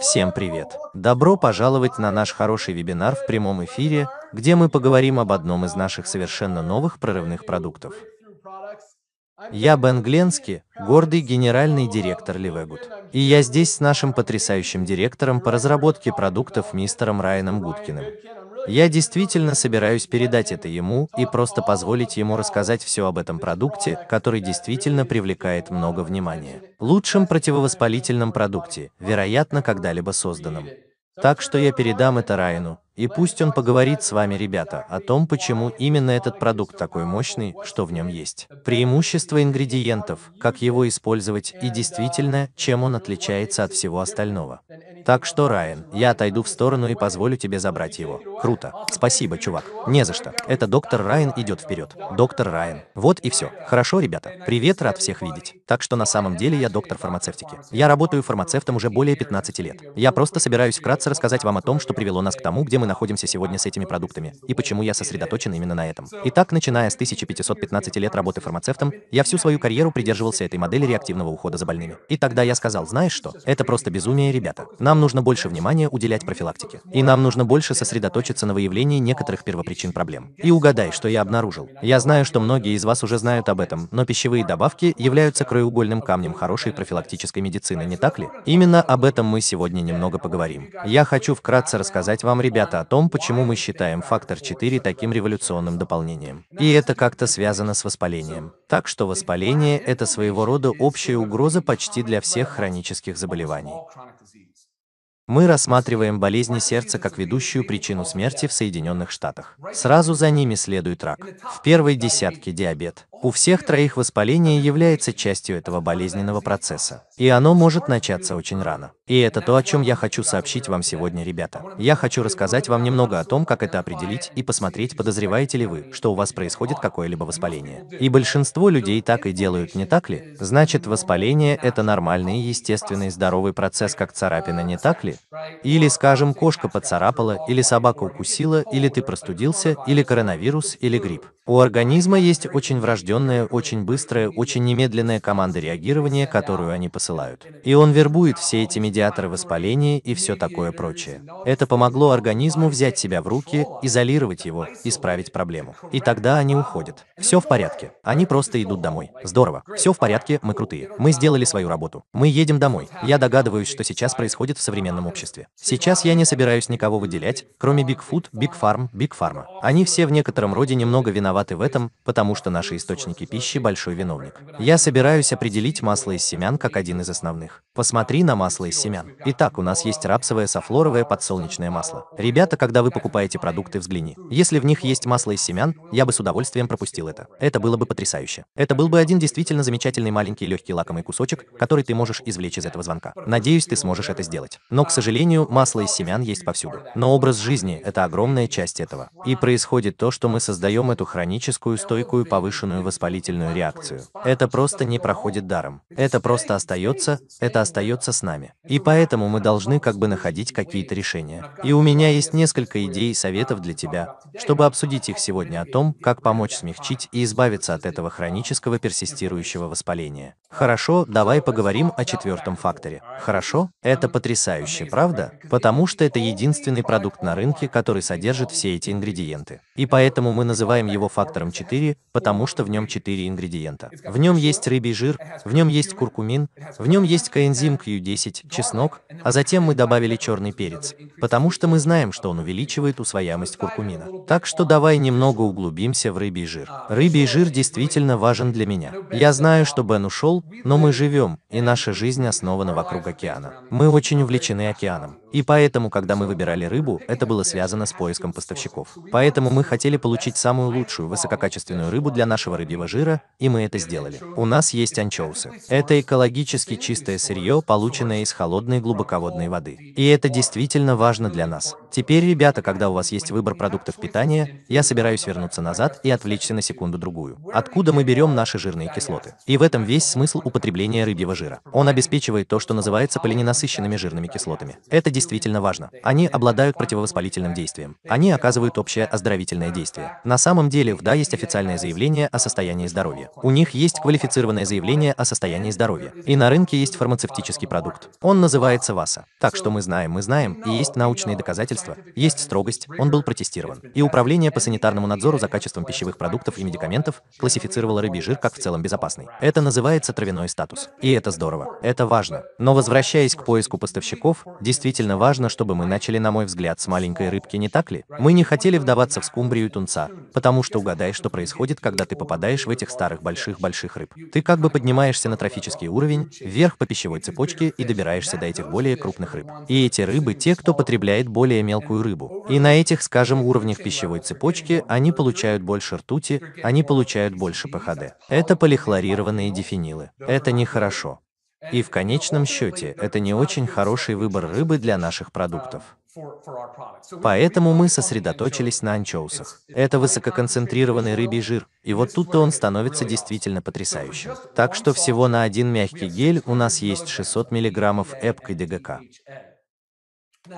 Всем привет! Добро пожаловать на наш хороший вебинар в прямом эфире, где мы поговорим об одном из наших совершенно новых прорывных продуктов. Я Бен Гленски, гордый генеральный директор Ливегуд. И я здесь с нашим потрясающим директором по разработке продуктов мистером Райаном Гудкиным. Я действительно собираюсь передать это ему и просто позволить ему рассказать все об этом продукте, который действительно привлекает много внимания. Лучшем противовоспалительном продукте, вероятно, когда-либо созданном. Так что я передам это Райну, и пусть он поговорит с вами, ребята, о том, почему именно этот продукт такой мощный, что в нем есть. Преимущества ингредиентов, как его использовать и действительно, чем он отличается от всего остального. Так что, Райан, я отойду в сторону и позволю тебе забрать его. Круто. Спасибо, чувак. Не за что. Это доктор Райан идет вперед. Доктор Райан. Вот и все. Хорошо, ребята. Привет, рад всех видеть. Так что на самом деле я доктор фармацевтики. Я работаю фармацевтом уже более 15 лет. Я просто собираюсь вкратце рассказать вам о том, что привело нас к тому, где мы находимся сегодня с этими продуктами, и почему я сосредоточен именно на этом. Итак, начиная с 1515 лет работы фармацевтом, я всю свою карьеру придерживался этой модели реактивного ухода за больными. И тогда я сказал, знаешь что, это просто безумие, ребята. Нам нужно больше внимания уделять профилактике. И нам нужно больше сосредоточиться на выявлении некоторых первопричин проблем. И угадай, что я обнаружил. Я знаю, что многие из вас уже знают об этом, но пищевые добавки являются краеугольным камнем хорошей профилактической медицины, не так ли? Именно об этом мы сегодня немного поговорим. Я хочу вкратце рассказать вам, ребята, о том, почему мы считаем фактор 4 таким революционным дополнением. И это как-то связано с воспалением. Так что воспаление – это своего рода общая угроза почти для всех хронических заболеваний. Мы рассматриваем болезни сердца как ведущую причину смерти в Соединенных Штатах. Сразу за ними следует рак. В первой десятке диабет. У всех троих воспаление является частью этого болезненного процесса. И оно может начаться очень рано. И это то, о чем я хочу сообщить вам сегодня, ребята. Я хочу рассказать вам немного о том, как это определить и посмотреть, подозреваете ли вы, что у вас происходит какое-либо воспаление. И большинство людей так и делают, не так ли? Значит, воспаление – это нормальный, естественный, здоровый процесс, как царапина, не так ли? Или, скажем, кошка поцарапала, или собака укусила, или ты простудился, или коронавирус, или грипп. У организма есть очень врожденная, очень быстрая, очень немедленная команда реагирования, которую они посылают. И он вербует все эти медиаторы воспаления и все такое прочее. Это помогло организму взять себя в руки, изолировать его, исправить проблему. И тогда они уходят. Все в порядке. Они просто идут домой. Здорово. Все в порядке, мы крутые. Мы сделали свою работу. Мы едем домой. Я догадываюсь, что сейчас происходит в современном обществе. Сейчас я не собираюсь никого выделять, кроме Бигфуд, Бигфарм, Бигфарма. Они все в некотором роде немного виноваты в этом, потому что наши источники пищи – большой виновник. Я собираюсь определить масло из семян как один из основных. Посмотри на масло из семян. Итак, у нас есть рапсовое, софлоровое, подсолнечное масло. Ребята, когда вы покупаете продукты, взгляни. Если в них есть масло из семян, я бы с удовольствием пропустил это. Это было бы потрясающе. Это был бы один действительно замечательный маленький легкий лакомый кусочек, который ты можешь извлечь из этого звонка. Надеюсь, ты сможешь это сделать. Но, к сожалению, масло из семян есть повсюду. Но образ жизни – это огромная часть этого. И происходит то, что мы создаем эту хроническую, стойкую, повышенную воспалительную реакцию. Это просто не проходит даром. Это просто остается, это остается с нами. И поэтому мы должны как бы находить какие-то решения. И у меня есть несколько идей и советов для тебя, чтобы обсудить их сегодня о том, как помочь смягчить и избавиться от этого хронического персистирующего воспаления. Хорошо, давай поговорим о четвертом факторе. Хорошо? Это потрясающе вещи, правда? Потому что это единственный продукт на рынке, который содержит все эти ингредиенты. И поэтому мы называем его фактором 4, потому что в нем 4 ингредиента. В нем есть рыбий жир, в нем есть куркумин, в нем есть коэнзим Q10, чеснок, а затем мы добавили черный перец, потому что мы знаем, что он увеличивает усвояемость куркумина. Так что давай немного углубимся в рыбий жир. Рыбий жир действительно важен для меня. Я знаю, что Бен ушел, но мы живем, и наша жизнь основана вокруг океана. Мы очень увлечены океаном. И поэтому, когда мы выбирали рыбу, это было связано с поиском поставщиков. Поэтому мы хотели получить самую лучшую высококачественную рыбу для нашего рыбьего жира, и мы это сделали. У нас есть анчоусы. Это экологически чистое сырье, полученное из холодной глубоководной воды. И это действительно важно для нас. Теперь, ребята, когда у вас есть выбор продуктов питания, я собираюсь вернуться назад и отвлечься на секунду-другую. Откуда мы берем наши жирные кислоты? И в этом весь смысл употребления рыбьего жира. Он обеспечивает то, что называется полиненасыщенными жирными кислотами. Это действительно важно. Они обладают противовоспалительным действием. Они оказывают общее оздоровительное действие. На самом деле, в ДА есть официальное заявление о состоянии здоровья. У них есть квалифицированное заявление о состоянии здоровья. И на рынке есть фармацевтический продукт. Он называется ВАСА. Так что мы знаем, мы знаем, и есть научные доказательства правительства. Есть строгость, он был протестирован. И Управление по санитарному надзору за качеством пищевых продуктов и медикаментов классифицировало рыбий жир как в целом безопасный. Это называется травяной статус. И это здорово. Это важно. Но возвращаясь к поиску поставщиков, действительно важно, чтобы мы начали, на мой взгляд, с маленькой рыбки, не так ли? Мы не хотели вдаваться в скумбрию и тунца, потому что угадай, что происходит, когда ты попадаешь в этих старых больших-больших рыб. Ты как бы поднимаешься на трофический уровень, вверх по пищевой цепочке и добираешься до этих более крупных рыб. И эти рыбы те, кто потребляет более мелкую рыбу. И на этих, скажем, уровнях пищевой цепочки они получают больше ртути, они получают больше ПХД. Это полихлорированные дифенилы. Это нехорошо. И в конечном счете, это не очень хороший выбор рыбы для наших продуктов. Поэтому мы сосредоточились на анчоусах. Это высококонцентрированный рыбий жир, и вот тут-то он становится действительно потрясающим. Так что всего на один мягкий гель у нас есть 600 мг эпкой ДГК.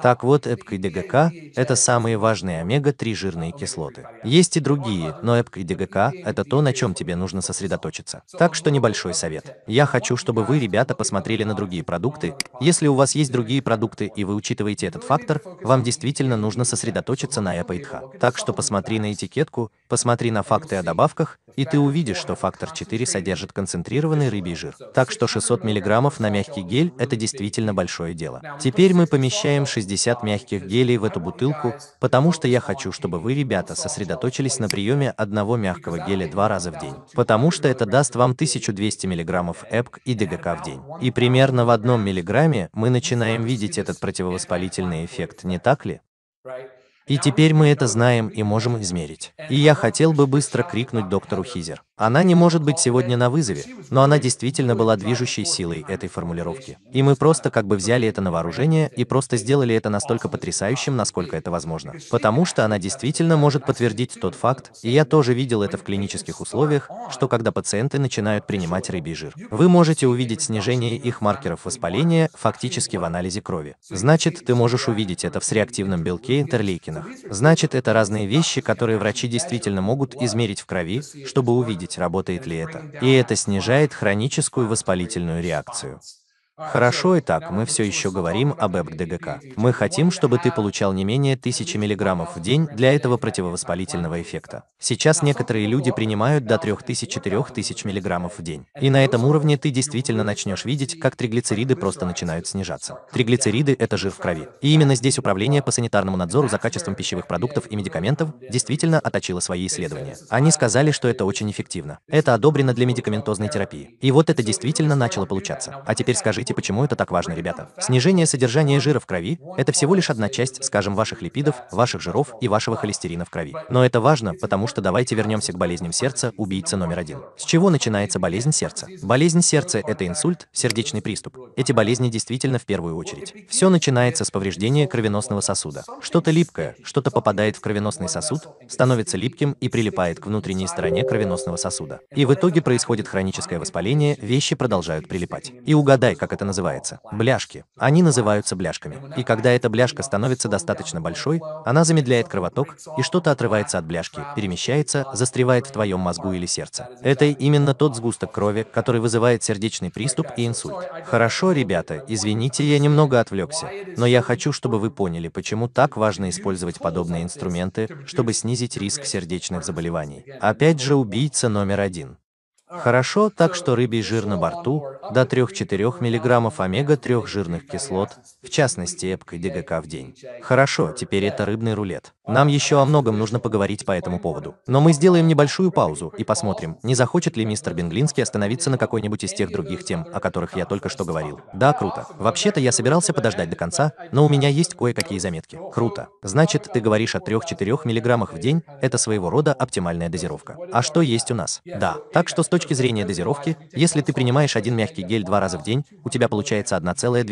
Так вот, ЭПК и ДГК – это самые важные омега-3 жирные кислоты. Есть и другие, но ЭПК и ДГК – это то, на чем тебе нужно сосредоточиться. Так что небольшой совет. Я хочу, чтобы вы, ребята, посмотрели на другие продукты. Если у вас есть другие продукты и вы учитываете этот фактор, вам действительно нужно сосредоточиться на ЭПК и ДХ. Так что посмотри на этикетку, посмотри на факты о добавках, и ты увидишь, что фактор 4 содержит концентрированный рыбий жир. Так что 600 мг на мягкий гель – это действительно большое дело. Теперь мы помещаем 60 мягких гелей в эту бутылку, потому что я хочу, чтобы вы, ребята, сосредоточились на приеме одного мягкого геля два раза в день. Потому что это даст вам 1200 мг ЭПК и ДГК в день. И примерно в одном миллиграмме мы начинаем видеть этот противовоспалительный эффект, не так ли? Right. И теперь мы это знаем и можем измерить. И я хотел бы быстро крикнуть доктору Хизер. Она не может быть сегодня на вызове, но она действительно была движущей силой этой формулировки. И мы просто как бы взяли это на вооружение и просто сделали это настолько потрясающим, насколько это возможно. Потому что она действительно может подтвердить тот факт, и я тоже видел это в клинических условиях, что когда пациенты начинают принимать рыбий жир, вы можете увидеть снижение их маркеров воспаления фактически в анализе крови. Значит, ты можешь увидеть это в среактивном белке интерлейкинах. Значит, это разные вещи, которые врачи действительно могут измерить в крови, чтобы увидеть, проверить, работает ли это. И это снижает хроническую воспалительную реакцию. Хорошо и так, мы все еще говорим об эбк Мы хотим, чтобы ты получал не менее 1000 мг в день для этого противовоспалительного эффекта. Сейчас некоторые люди принимают до 3000-4000 мг в день. И на этом уровне ты действительно начнешь видеть, как триглицериды просто начинают снижаться. Триглицериды – это жир в крови. И именно здесь Управление по санитарному надзору за качеством пищевых продуктов и медикаментов действительно оточило свои исследования. Они сказали, что это очень эффективно. Это одобрено для медикаментозной терапии. И вот это действительно начало получаться. А теперь скажите, поймете, почему это так важно, ребята. Снижение содержания жира в крови – это всего лишь одна часть, скажем, ваших липидов, ваших жиров и вашего холестерина в крови. Но это важно, потому что давайте вернемся к болезням сердца, убийца номер один. С чего начинается болезнь сердца? Болезнь сердца – это инсульт, сердечный приступ. Эти болезни действительно в первую очередь. Все начинается с повреждения кровеносного сосуда. Что-то липкое, что-то попадает в кровеносный сосуд, становится липким и прилипает к внутренней стороне кровеносного сосуда. И в итоге происходит хроническое воспаление, вещи продолжают прилипать. И угадай, как это это называется. Бляшки. Они называются бляшками. И когда эта бляшка становится достаточно большой, она замедляет кровоток, и что-то отрывается от бляшки, перемещается, застревает в твоем мозгу или сердце. Это именно тот сгусток крови, который вызывает сердечный приступ и инсульт. Хорошо, ребята, извините, я немного отвлекся, но я хочу, чтобы вы поняли, почему так важно использовать подобные инструменты, чтобы снизить риск сердечных заболеваний. Опять же, убийца номер один. Хорошо, так что рыбий жир на борту до 3-4 мг омега-3 жирных кислот, в частности ЭПК и ДГК в день. Хорошо, теперь это рыбный рулет. Нам еще о многом нужно поговорить по этому поводу. Но мы сделаем небольшую паузу и посмотрим, не захочет ли мистер Бенглинский остановиться на какой-нибудь из тех других тем, о которых я только что говорил. Да, круто. Вообще-то я собирался подождать до конца, но у меня есть кое-какие заметки. Круто. Значит, ты говоришь о 3-4 мг в день, это своего рода оптимальная дозировка. А что есть у нас? Да. Так что с точки точки зрения дозировки, если ты принимаешь один мягкий гель два раза в день, у тебя получается 1,2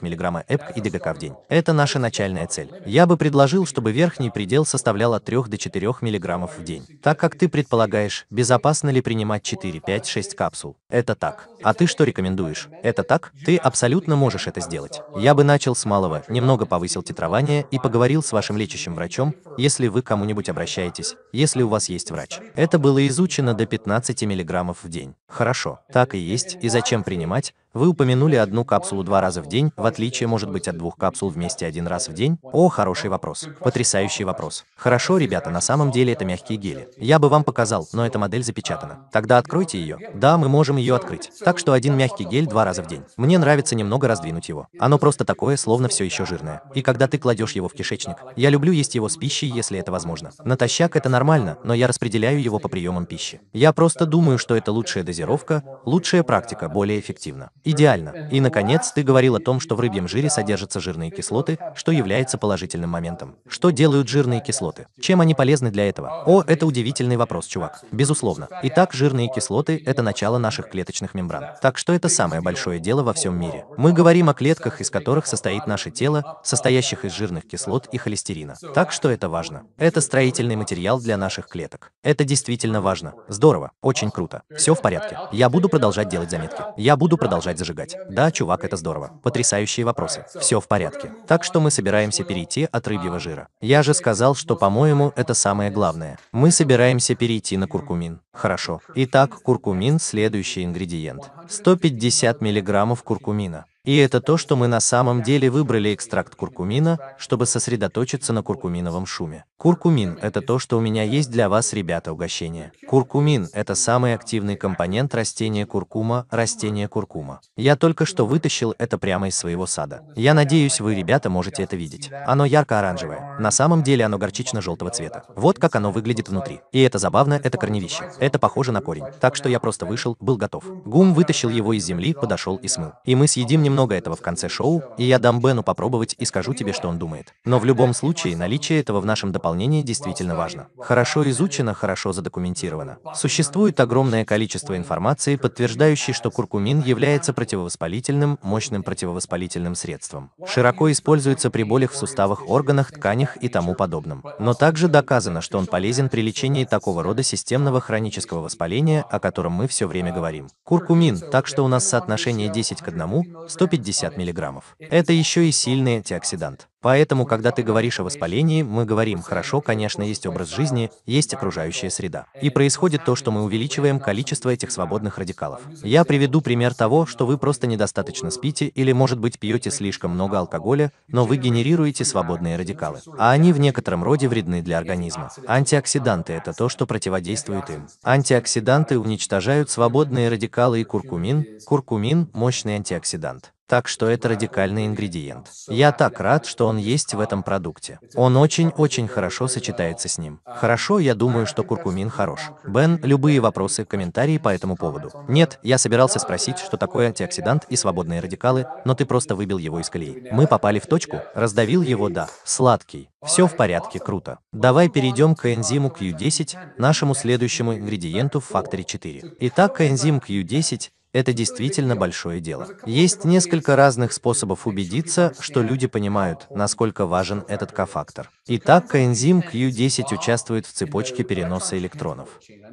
мг ЭПК и ДГК в день. Это наша начальная цель. Я бы предложил, чтобы верхний предел составлял от 3 до 4 мг в день. Так как ты предполагаешь, безопасно ли принимать 4, 5, 6 капсул. Это так. А ты что рекомендуешь? Это так? Ты абсолютно можешь это сделать. Я бы начал с малого, немного повысил титрование и поговорил с вашим лечащим врачом, если вы кому-нибудь обращаетесь, если у вас есть врач. Это было изучено до 15 мг в день. Хорошо, так и есть, и зачем принимать, вы упомянули одну капсулу два раза в день, в отличие, может быть, от двух капсул вместе один раз в день? О, хороший вопрос. Потрясающий вопрос. Хорошо, ребята, на самом деле это мягкие гели. Я бы вам показал, но эта модель запечатана. Тогда откройте ее. Да, мы можем ее открыть. Так что один мягкий гель два раза в день. Мне нравится немного раздвинуть его. Оно просто такое, словно все еще жирное. И когда ты кладешь его в кишечник, я люблю есть его с пищей, если это возможно. Натощак это нормально, но я распределяю его по приемам пищи. Я просто думаю, что это лучшая дозировка, лучшая практика, более эффективно. Идеально. И, наконец, ты говорил о том, что в рыбьем жире содержатся жирные кислоты, что является положительным моментом. Что делают жирные кислоты? Чем они полезны для этого? О, это удивительный вопрос, чувак. Безусловно. Итак, жирные кислоты – это начало наших клеточных мембран. Так что это самое большое дело во всем мире. Мы говорим о клетках, из которых состоит наше тело, состоящих из жирных кислот и холестерина. Так что это важно. Это строительный материал для наших клеток. Это действительно важно. Здорово. Очень круто. Все в порядке. Я буду продолжать делать заметки. Я буду продолжать начинает зажигать. Да, чувак, это здорово. Потрясающие вопросы. Все в порядке. Так что мы собираемся перейти от рыбьего жира. Я же сказал, что, по-моему, это самое главное. Мы собираемся перейти на куркумин. Хорошо. Итак, куркумин – следующий ингредиент. 150 миллиграммов куркумина. И это то, что мы на самом деле выбрали экстракт куркумина, чтобы сосредоточиться на куркуминовом шуме. Куркумин – это то, что у меня есть для вас, ребята, угощение. Куркумин – это самый активный компонент растения куркума, растения куркума. Я только что вытащил это прямо из своего сада. Я надеюсь, вы, ребята, можете это видеть. Оно ярко-оранжевое. На самом деле оно горчично-желтого цвета. Вот как оно выглядит внутри. И это забавно, это корневище. Это похоже на корень. Так что я просто вышел, был готов. Гум вытащил его из земли, подошел и смыл. И мы съедим немного немного этого в конце шоу, и я дам Бену попробовать и скажу тебе, что он думает. Но в любом случае, наличие этого в нашем дополнении действительно важно. Хорошо изучено, хорошо задокументировано. Существует огромное количество информации, подтверждающей, что куркумин является противовоспалительным, мощным противовоспалительным средством. Широко используется при болях в суставах, органах, тканях и тому подобном. Но также доказано, что он полезен при лечении такого рода системного хронического воспаления, о котором мы все время говорим. Куркумин, так что у нас соотношение 10 к 1, 100 150 мг. Это еще и сильный антиоксидант. Поэтому, когда ты говоришь о воспалении, мы говорим, хорошо, конечно, есть образ жизни, есть окружающая среда. И происходит то, что мы увеличиваем количество этих свободных радикалов. Я приведу пример того, что вы просто недостаточно спите или, может быть, пьете слишком много алкоголя, но вы генерируете свободные радикалы. А они в некотором роде вредны для организма. Антиоксиданты – это то, что противодействует им. Антиоксиданты уничтожают свободные радикалы и куркумин. Куркумин – мощный антиоксидант. Так что это радикальный ингредиент. Я так рад, что он есть в этом продукте. Он очень-очень хорошо сочетается с ним. Хорошо, я думаю, что куркумин хорош. Бен, любые вопросы, комментарии по этому поводу? Нет, я собирался спросить, что такое антиоксидант и свободные радикалы, но ты просто выбил его из колеи. Мы попали в точку, раздавил его, да, сладкий. Все в порядке, круто. Давай перейдем к энзиму Q10, нашему следующему ингредиенту в факторе 4. Итак, энзим Q10 это действительно большое дело. Есть несколько разных способов убедиться, что люди понимают, насколько важен этот кофактор. Итак, коэнзим Q10 участвует в цепочке переноса электронов.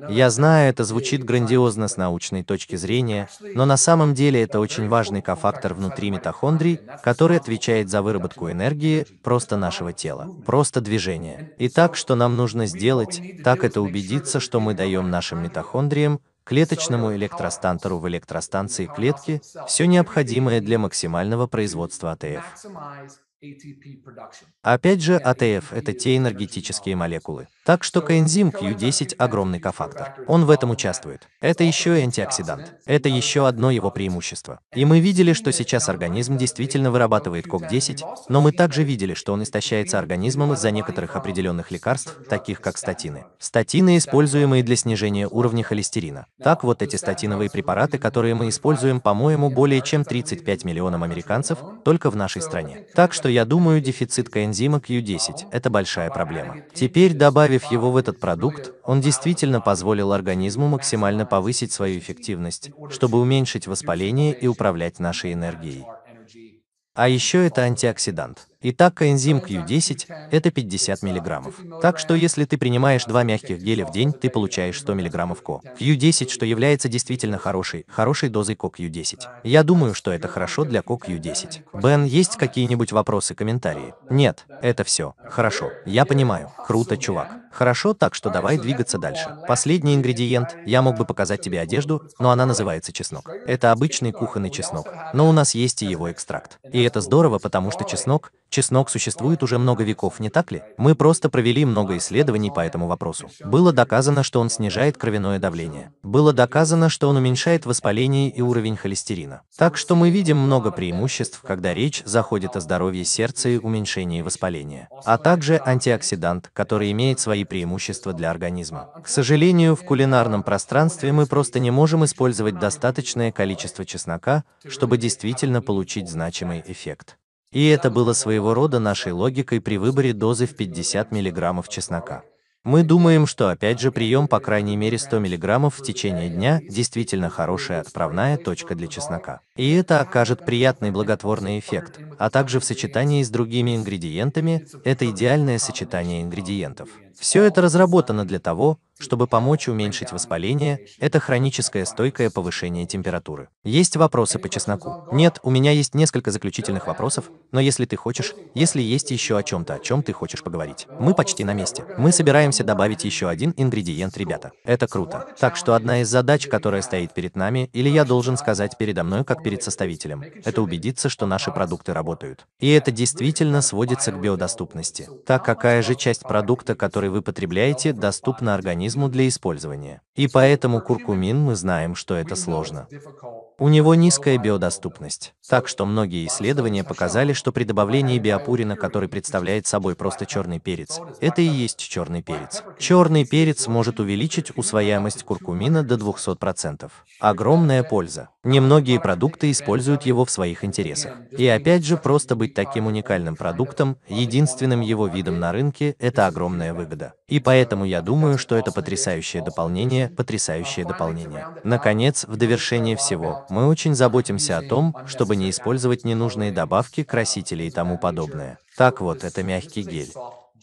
Я знаю, это звучит грандиозно с научной точки зрения, но на самом деле это очень важный кофактор внутри митохондрий, который отвечает за выработку энергии просто нашего тела, просто движения. Итак, что нам нужно сделать, так это убедиться, что мы даем нашим митохондриям клеточному электростантору в электростанции клетки все необходимое для максимального производства АТФ. Опять же, АТФ – это те энергетические молекулы. Так что коэнзим Q10 – огромный кофактор. Он в этом участвует. Это еще и антиоксидант. Это еще одно его преимущество. И мы видели, что сейчас организм действительно вырабатывает КОК-10, но мы также видели, что он истощается организмом из-за некоторых определенных лекарств, таких как статины. Статины, используемые для снижения уровня холестерина. Так вот эти статиновые препараты, которые мы используем, по-моему, более чем 35 миллионам американцев, только в нашей стране. Так что я думаю, дефицит коэнзима Q10 – это большая проблема. Теперь, добавив его в этот продукт, он действительно позволил организму максимально повысить свою эффективность, чтобы уменьшить воспаление и управлять нашей энергией. А еще это антиоксидант. Итак, коэнзим Q10 – это 50 мг. Так что если ты принимаешь два мягких геля в день, ты получаешь 100 мг ко. Q10, что является действительно хорошей, хорошей дозой ко Q10. Я думаю, что это хорошо для ко Q10. Бен, есть какие-нибудь вопросы, комментарии? Нет, это все. Хорошо, я понимаю. Круто, чувак. Хорошо, так что давай двигаться дальше. Последний ингредиент, я мог бы показать тебе одежду, но она называется чеснок. Это обычный кухонный чеснок, но у нас есть и его экстракт. И это здорово, потому что чеснок Чеснок существует уже много веков, не так ли? Мы просто провели много исследований по этому вопросу. Было доказано, что он снижает кровяное давление. Было доказано, что он уменьшает воспаление и уровень холестерина. Так что мы видим много преимуществ, когда речь заходит о здоровье сердца и уменьшении воспаления. А также антиоксидант, который имеет свои преимущества для организма. К сожалению, в кулинарном пространстве мы просто не можем использовать достаточное количество чеснока, чтобы действительно получить значимый эффект. И это было своего рода нашей логикой при выборе дозы в 50 мг чеснока. Мы думаем, что опять же прием по крайней мере 100 мг в течение дня действительно хорошая отправная точка для чеснока. И это окажет приятный благотворный эффект, а также в сочетании с другими ингредиентами, это идеальное сочетание ингредиентов. Все это разработано для того, чтобы помочь уменьшить воспаление, это хроническое стойкое повышение температуры. Есть вопросы по чесноку? Нет, у меня есть несколько заключительных вопросов, но если ты хочешь, если есть еще о чем-то, о чем ты хочешь поговорить. Мы почти на месте. Мы собираемся добавить еще один ингредиент, ребята. Это круто. Так что одна из задач, которая стоит перед нами, или я должен сказать передо мной, как перед составителем, это убедиться, что наши продукты работают. И это действительно сводится к биодоступности. Так какая же часть продукта, который который вы потребляете, доступно организму для использования. И поэтому куркумин мы знаем, что это сложно. У него низкая биодоступность, так что многие исследования показали, что при добавлении биопурина, который представляет собой просто черный перец, это и есть черный перец. Черный перец может увеличить усвояемость куркумина до 200%. Огромная польза. Немногие продукты используют его в своих интересах. И опять же, просто быть таким уникальным продуктом, единственным его видом на рынке, это огромная выгода. И поэтому я думаю, что это потрясающее дополнение, потрясающее дополнение. Наконец, в довершение всего, мы очень заботимся о том, чтобы не использовать ненужные добавки, красители и тому подобное. Так вот, это мягкий гель.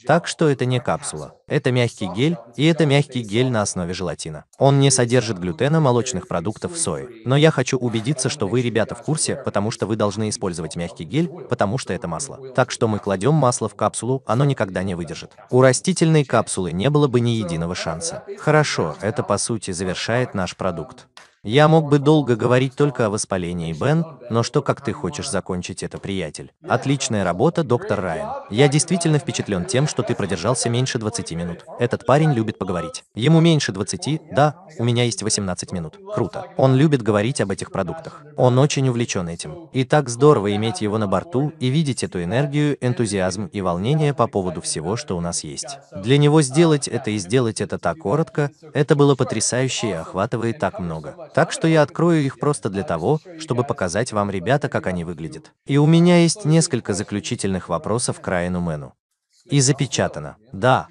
Так что это не капсула. Это мягкий гель, и это мягкий гель на основе желатина. Он не содержит глютена, молочных продуктов, сои. Но я хочу убедиться, что вы, ребята, в курсе, потому что вы должны использовать мягкий гель, потому что это масло. Так что мы кладем масло в капсулу, оно никогда не выдержит. У растительной капсулы не было бы ни единого шанса. Хорошо, это по сути завершает наш продукт. Я мог бы долго говорить только о воспалении, Бен, но что как ты хочешь закончить это, приятель? Отличная работа, доктор Райан. Я действительно впечатлен тем, что ты продержался меньше 20 минут. Этот парень любит поговорить. Ему меньше 20, да, у меня есть 18 минут. Круто. Он любит говорить об этих продуктах. Он очень увлечен этим. И так здорово иметь его на борту и видеть эту энергию, энтузиазм и волнение по поводу всего, что у нас есть. Для него сделать это и сделать это так коротко, это было потрясающе и охватывает так много. Так что я открою их просто для того, чтобы показать вам, ребята, как они выглядят. И у меня есть несколько заключительных вопросов к Райану Мэну. И запечатано. Да,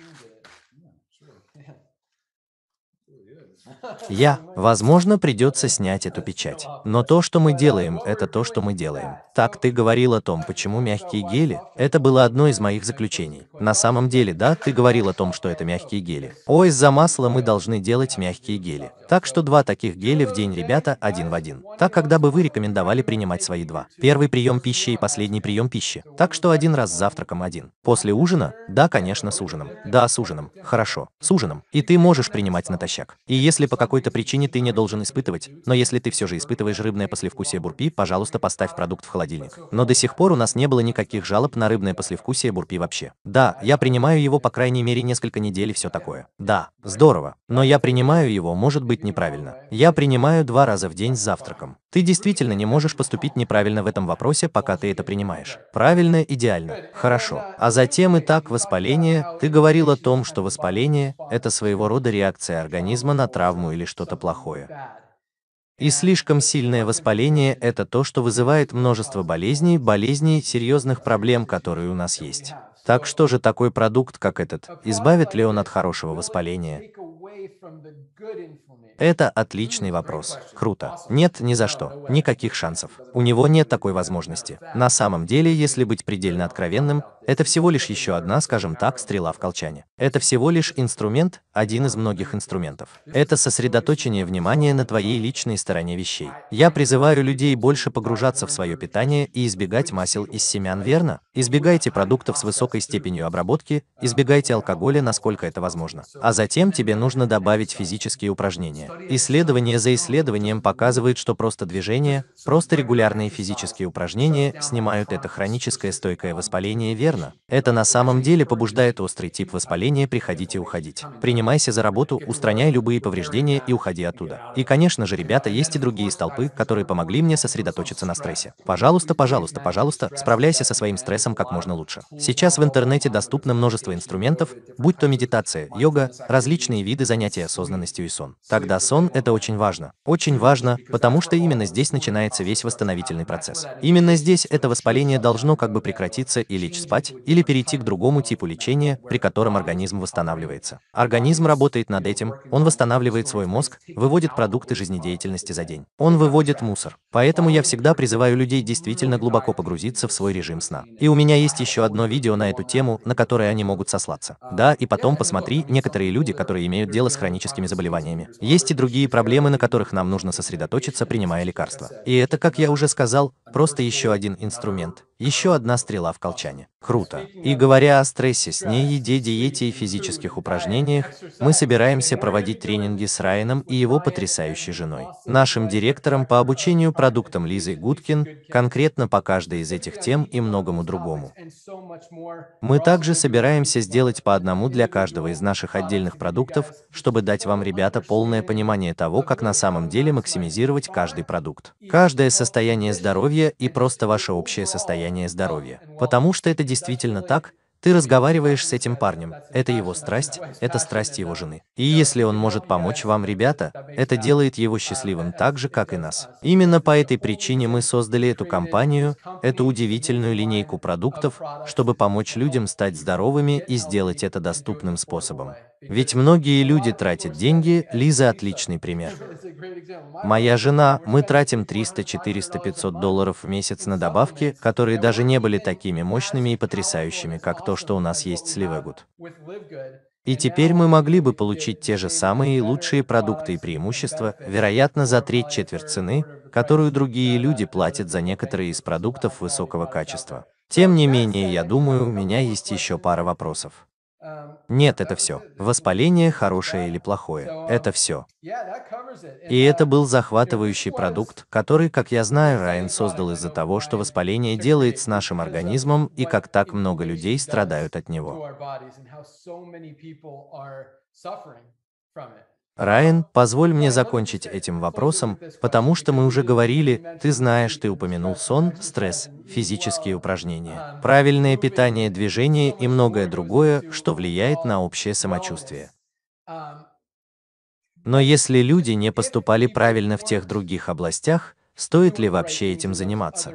Я, возможно, придется снять эту печать. Но то, что мы делаем, это то, что мы делаем. Так ты говорил о том, почему мягкие гели. Это было одно из моих заключений. На самом деле, да, ты говорил о том, что это мягкие гели. О, из-за масла мы должны делать мягкие гели. Так что два таких геля в день, ребята, один в один. Так, когда бы вы рекомендовали принимать свои два. Первый прием пищи и последний прием пищи. Так что один раз с завтраком один. После ужина? Да, конечно, с ужином. Да, с ужином. Хорошо. С ужином. И ты можешь принимать натощак. И если по какой-то причине ты не должен испытывать, но если ты все же испытываешь рыбное послевкусие бурпи, пожалуйста, поставь продукт в холодильник. Но до сих пор у нас не было никаких жалоб на рыбное послевкусие бурпи вообще. Да, я принимаю его по крайней мере несколько недель и все такое. Да, здорово. Но я принимаю его, может быть, неправильно. Я принимаю два раза в день с завтраком. Ты действительно не можешь поступить неправильно в этом вопросе, пока ты это принимаешь. Правильно, идеально. Хорошо. А затем и так воспаление. Ты говорил о том, что воспаление – это своего рода реакция организма на травму или что-то плохое. И слишком сильное воспаление – это то, что вызывает множество болезней, болезней, серьезных проблем, которые у нас есть. Так что же такой продукт, как этот, избавит ли он от хорошего воспаления? Это отличный вопрос. Круто. Нет, ни за что. Никаких шансов. У него нет такой возможности. На самом деле, если быть предельно откровенным, это всего лишь еще одна, скажем так, стрела в колчане. Это всего лишь инструмент, один из многих инструментов. Это сосредоточение внимания на твоей личной стороне вещей. Я призываю людей больше погружаться в свое питание и избегать масел из семян, верно? Избегайте продуктов с высокой степенью обработки, избегайте алкоголя, насколько это возможно. А затем тебе нужно добавить физические упражнения. Исследование за исследованием показывает, что просто движение, просто регулярные физические упражнения снимают это хроническое стойкое воспаление, верно? Верно. Это на самом деле побуждает острый тип воспаления приходить и уходить». Принимайся за работу, устраняй любые повреждения и уходи оттуда. И, конечно же, ребята, есть и другие столпы, которые помогли мне сосредоточиться на стрессе. Пожалуйста, пожалуйста, пожалуйста, справляйся со своим стрессом как можно лучше. Сейчас в интернете доступно множество инструментов, будь то медитация, йога, различные виды занятий осознанностью и сон. Тогда сон – это очень важно. Очень важно, потому что именно здесь начинается весь восстановительный процесс. Именно здесь это воспаление должно как бы прекратиться и лечь спать, спать или перейти к другому типу лечения, при котором организм восстанавливается. Организм работает над этим, он восстанавливает свой мозг, выводит продукты жизнедеятельности за день. Он выводит мусор. Поэтому я всегда призываю людей действительно глубоко погрузиться в свой режим сна. И у меня есть еще одно видео на эту тему, на которое они могут сослаться. Да, и потом посмотри некоторые люди, которые имеют дело с хроническими заболеваниями. Есть и другие проблемы, на которых нам нужно сосредоточиться, принимая лекарства. И это, как я уже сказал, просто еще один инструмент. Еще одна стрела в колчане. Круто. И говоря о стрессе, сне, еде, диете и физических упражнениях, мы собираемся проводить тренинги с Райаном и его потрясающей женой. Нашим директором по обучению продуктам Лизой Гудкин, конкретно по каждой из этих тем и многому другому. Мы также собираемся сделать по одному для каждого из наших отдельных продуктов, чтобы дать вам, ребята, полное понимание того, как на самом деле максимизировать каждый продукт. Каждое состояние здоровья и просто ваше общее состояние состояние здоровья. Потому что это действительно так, ты разговариваешь с этим парнем, это его страсть, это страсть его жены. И если он может помочь вам, ребята, это делает его счастливым так же, как и нас. Именно по этой причине мы создали эту компанию, эту удивительную линейку продуктов, чтобы помочь людям стать здоровыми и сделать это доступным способом. Ведь многие люди тратят деньги, Лиза отличный пример. Моя жена, мы тратим 300, 400, 500 долларов в месяц на добавки, которые даже не были такими мощными и потрясающими, как то, что у нас есть с Livegud. И теперь мы могли бы получить те же самые лучшие продукты и преимущества, вероятно, за треть-четверть цены, которую другие люди платят за некоторые из продуктов высокого качества. Тем не менее, я думаю, у меня есть еще пара вопросов. Нет, это все. Воспаление, хорошее или плохое. Это все. И это был захватывающий продукт, который, как я знаю, Райан создал из-за того, что воспаление делает с нашим организмом и как так много людей страдают от него. Райан, позволь мне закончить этим вопросом, потому что мы уже говорили, ты знаешь, ты упомянул сон, стресс, физические упражнения, правильное питание, движение и многое другое, что влияет на общее самочувствие. Но если люди не поступали правильно в тех других областях, стоит ли вообще этим заниматься?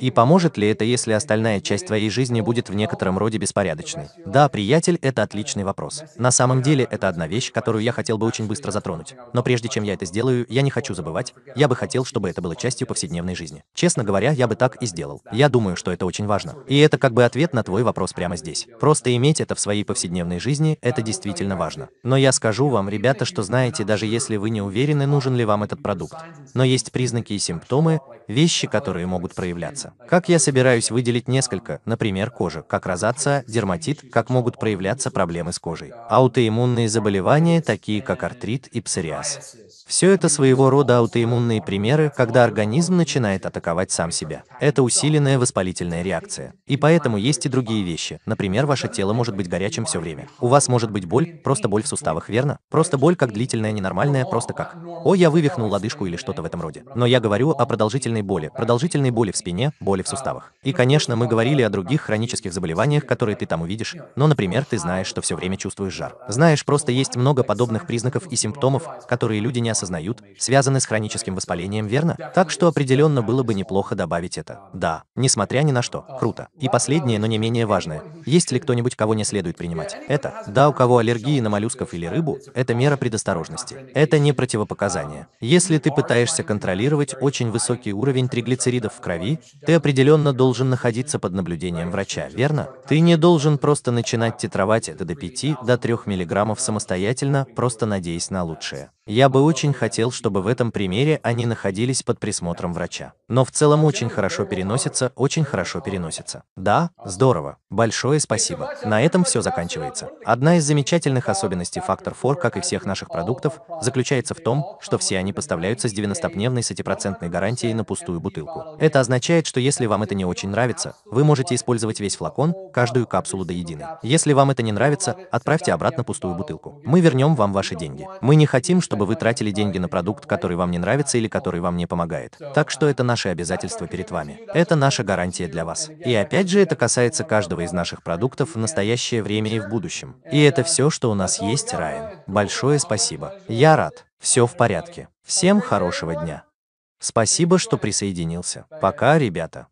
И поможет ли это, если остальная часть твоей жизни будет в некотором роде беспорядочной? Да, приятель, это отличный вопрос. На самом деле, это одна вещь, которую я хотел бы очень быстро затронуть. Но прежде чем я это сделаю, я не хочу забывать, я бы хотел, чтобы это было частью повседневной жизни. Честно говоря, я бы так и сделал. Я думаю, что это очень важно. И это как бы ответ на твой вопрос прямо здесь. Просто иметь это в своей повседневной жизни, это действительно важно. Но я скажу вам, ребята, что знаете, даже если вы не уверены, нужен ли вам этот продукт. Но есть признаки и симптомы, вещи, которые могут проявляться. Как я собираюсь выделить несколько, например, кожи, как розация, дерматит, как могут проявляться проблемы с кожей. Аутоиммунные заболевания, такие как артрит и псориаз. Все это своего рода аутоиммунные примеры, когда организм начинает атаковать сам себя. Это усиленная воспалительная реакция. И поэтому есть и другие вещи. Например, ваше тело может быть горячим все время. У вас может быть боль, просто боль в суставах, верно? Просто боль как длительная, ненормальная, просто как. О, я вывихнул лодыжку или что-то в этом роде. Но я говорю о продолжительной боли, продолжительной боли в спине, боли в суставах. И, конечно, мы говорили о других хронических заболеваниях, которые ты там увидишь. Но, например, ты знаешь, что все время чувствуешь жар. Знаешь, просто есть много подобных признаков и симптомов, которые люди не осознают, связаны с хроническим воспалением, верно? Так что определенно было бы неплохо добавить это. Да, несмотря ни на что. Круто. И последнее, но не менее важное. Есть ли кто-нибудь, кого не следует принимать? Это. Да, у кого аллергии на моллюсков или рыбу, это мера предосторожности. Это не противопоказание. Если ты пытаешься контролировать очень высокий уровень триглицеридов в крови, ты определенно должен находиться под наблюдением врача, верно? Ты не должен просто начинать тетровать это до 5 до 3 миллиграммов самостоятельно, просто надеясь на лучшее. Я бы очень очень хотел, чтобы в этом примере они находились под присмотром врача. Но в целом очень хорошо переносится, очень хорошо переносится. Да, здорово. Большое спасибо. На этом все заканчивается. Одна из замечательных особенностей Factor 4, как и всех наших продуктов, заключается в том, что все они поставляются с 90-дневной сотипроцентной гарантией на пустую бутылку. Это означает, что если вам это не очень нравится, вы можете использовать весь флакон, каждую капсулу до единой. Если вам это не нравится, отправьте обратно пустую бутылку. Мы вернем вам ваши деньги. Мы не хотим, чтобы вы тратили тратили деньги на продукт, который вам не нравится или который вам не помогает. Так что это наши обязательства перед вами. Это наша гарантия для вас. И опять же, это касается каждого из наших продуктов в настоящее время и в будущем. И это все, что у нас есть, Райан. Большое спасибо. Я рад. Все в порядке. Всем хорошего дня. Спасибо, что присоединился. Пока, ребята.